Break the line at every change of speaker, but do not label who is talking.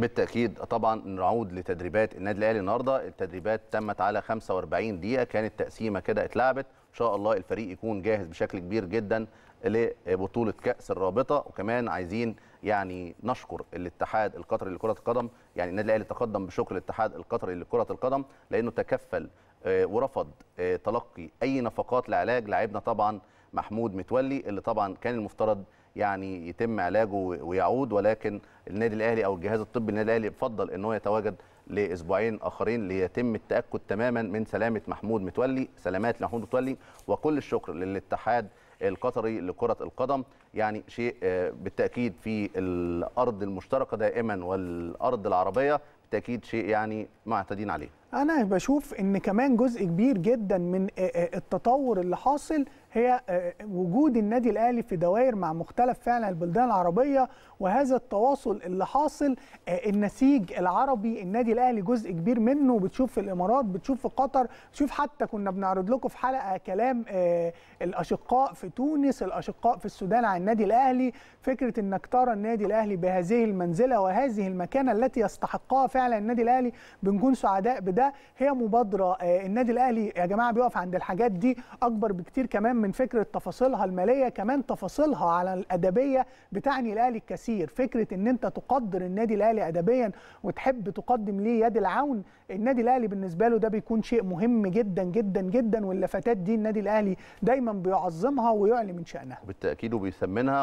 بالتاكيد طبعا نعود لتدريبات النادي الاهلي النهارده التدريبات تمت على 45 دقيقه كانت تقسيمه كده اتلعبت ان شاء الله الفريق يكون جاهز بشكل كبير جدا لبطوله كاس الرابطه وكمان عايزين يعني نشكر الاتحاد القطري لكره القدم يعني النادي الاهلي تقدم بشكر الاتحاد القطري لكره القدم لانه تكفل آه، ورفض آه، تلقي اي نفقات لعلاج لاعبنا طبعا محمود متولي اللي طبعا كان المفترض يعني يتم علاجه ويعود ولكن النادي الاهلي او الجهاز الطبي النادي الاهلي فضل ان هو يتواجد لاسبوعين اخرين ليتم التاكد تماما من سلامه محمود متولي سلامات محمود متولي وكل الشكر للاتحاد القطري لكره القدم يعني شيء آه، بالتاكيد في الارض المشتركه دائما والارض العربيه بالتاكيد شيء يعني معتدين عليه
انا بشوف ان كمان جزء كبير جدا من التطور اللي حاصل هي وجود النادي الاهلي في دوائر مع مختلف فعلا البلدان العربيه وهذا التواصل اللي حاصل النسيج العربي النادي الاهلي جزء كبير منه بتشوف في الامارات بتشوف في قطر بتشوف حتى كنا بنعرض لكم في حلقه كلام الاشقاء في تونس الاشقاء في السودان عن النادي الاهلي فكره انك ترى النادي الاهلي بهذه المنزله وهذه المكانه التي يستحقها فعلا فعلا النادي الاهلي بنكون سعداء بده هي مبادره آه، النادي الاهلي يا جماعه بيقف عند الحاجات دي اكبر بكتير كمان من فكره تفاصيلها الماليه كمان تفاصيلها على الادبيه بتعني الاهلي الكثير فكره ان انت تقدر النادي الاهلي ادبيا وتحب تقدم ليه يد العون النادي الاهلي بالنسبه له ده بيكون شيء مهم جدا جدا جدا واللفتات دي النادي الاهلي دايما بيعظمها ويعلي من شانها
بالتاكيد وبيسمنها